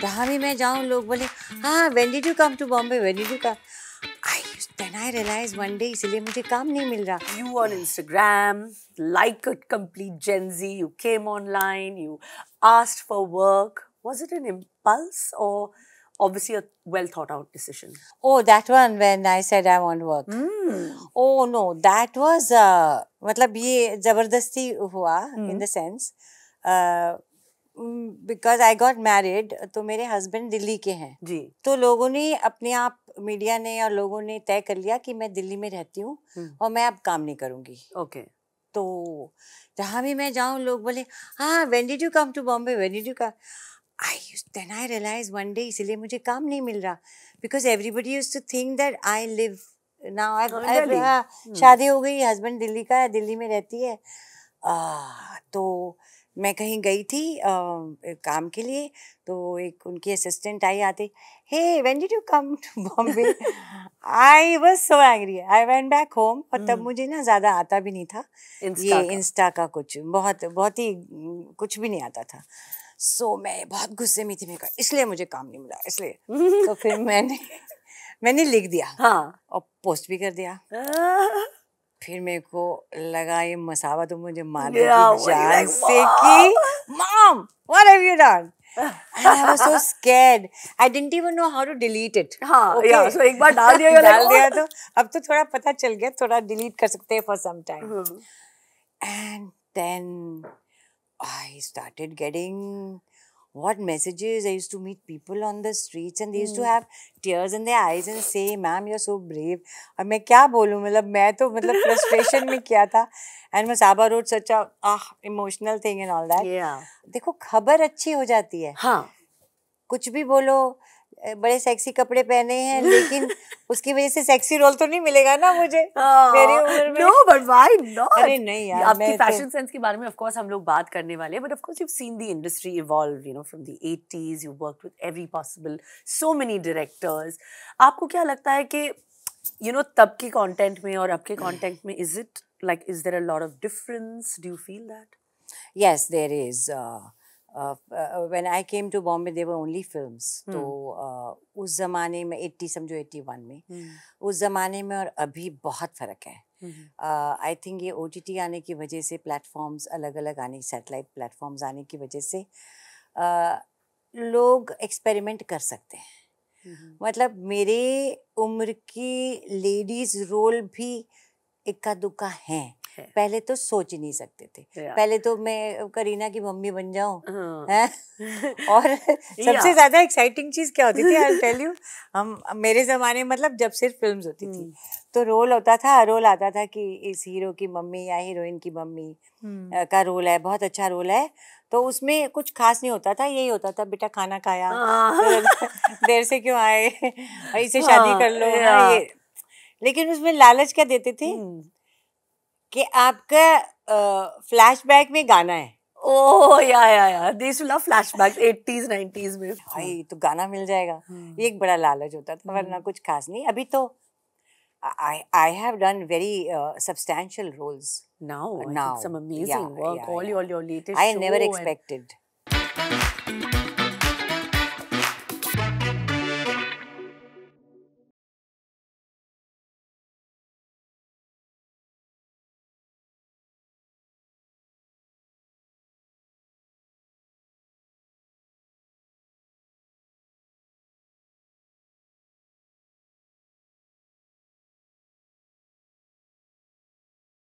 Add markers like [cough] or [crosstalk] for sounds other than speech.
जहाँ भी मैं जाऊँ लोग बोले हाँ when did you come to Bombay when did you come I then I realize one day इसलिए मुझे काम नहीं मिल रहा you on Instagram like a complete Gen Z you came online you asked for work was it an impulse or obviously a well thought out decision? Oh, that one when I said I want work. Mm. Oh no, that was uh, मतलब ये जबरदस्ती हुआ mm. in the sense. Uh, because I got married तो मेरे husband Delhi के हैं जी तो लोगों ने अपने आप मीडिया ने और लोगों ने तय कर लिया कि मैं दिल्ली में रहती हूँ और मैं अब काम नहीं करूँगी ओके तो जहाँ भी मैं जाऊँ लोग बोले हाँ when did you come to Bombay when did you come I then I realize one day इसलिए मुझे काम नहीं मिल रहा because everybody use to think that I live now I शादी हो गई हस्बैंड दिल्ली का है दिल्ली में रहती है तो मैं कहीं गई थी आ, काम के लिए तो एक उनकी असिस्टेंट आई आते हे when did you come to Bombay I was so angry I went back home और तब हम्म। मुझे ना ज़्यादा आता भी नहीं था इंस्टा ये का। इंस्टा का कुछ बहुत बहुत ही कुछ भी नहीं आता था सो so, मैं बहुत गुस्से में थी मैं कहा इसलिए मुझे काम नहीं मिला इसलिए तो फिर [laughs] मैंने मैंने लिख दिया हाँ और पोस्ट भी कर दिया [laughs] हाँ। फिर मेरे को लगा ये मसावा तो मुझे जान अब तो थोड़ा पता चल गया थोड़ा डिलीट कर सकते हैं हम्म। what messages. I used to meet people on the streets and they used mm. to have tears in their eyes and say, "Ma'am, you're so brave." और main kya bolu matlab main to matlab frustration mein kya tha and Masaba wrote such a ah emotional thing and all that. Yeah. dekho khabar achhi ho jati hai ha kuch bhi bolo बड़े sexy कपड़े पहने हैं [laughs] लेकिन उसकी वजह से sexy role तो नहीं मिलेगा ना मुझे हाँ। मेरी उम्र में नो बट व्हाई नॉट अरे नहीं यार आपकी फैशन सेंस तो के बारे में ऑफ कोर्स हम लोग बात करने वाले हैं but of course you have seen the industry evolve you know from the 80s you work with every possible so many directors आपको क्या लगता है कि यू नो तब के कंटेंट में और अब के कंटेंट में is it like is there a lot of difference do you feel that yes there is when I came to Bombay there only films तो hmm. uh, उस ज़माने में एट्टी समझो एट्टी वन में hmm. उस ज़माने में और अभी बहुत फ़र्क है I hmm, think hmm. uh, ये ओ आने की वजह से प्लेटफॉर्म्स अलग अलग आने सेटेलाइट प्लेटफॉर्म्स आने की वजह से uh, लोग एक्सपेरिमेंट कर सकते हैं मतलब मेरे उम्र की लेडीज़ रोल भी इक्का दुक्का हैं पहले तो सोच ही नहीं सकते थे पहले तो मैं करीना की मम्मी बन जाऊं हाँ। [laughs] और सबसे ज्यादा एक्साइटिंग चीज क्या होती थी आई टेल यू हम मेरे जमाने मतलब जब सिर्फ फिल्म होती थी हम्म। तो रोल होता था रोल आता था कि इस हीरो की मम्मी या हीरोइन की मम्मी हम्म। का रोल है बहुत अच्छा रोल है तो उसमें कुछ खास नहीं होता था यही होता था बेटा खाना खाया हाँ। [laughs] देर से क्यों आए इसे शादी हाँ, कर लो ये लेकिन उसमें लालच क्या देते थे हम्म। कि आपका फ्लैशबैक में गाना है ओह या या या दे लव फ्लैशबैक्स 80s 90s में भाई तो गाना मिल जाएगा ये एक बड़ा लालच होता था वरना कुछ खास नहीं अभी तो I I have done very uh, substantial roles now. Now some amazing yeah, work. Yeah, all yeah. your your latest. I never expected.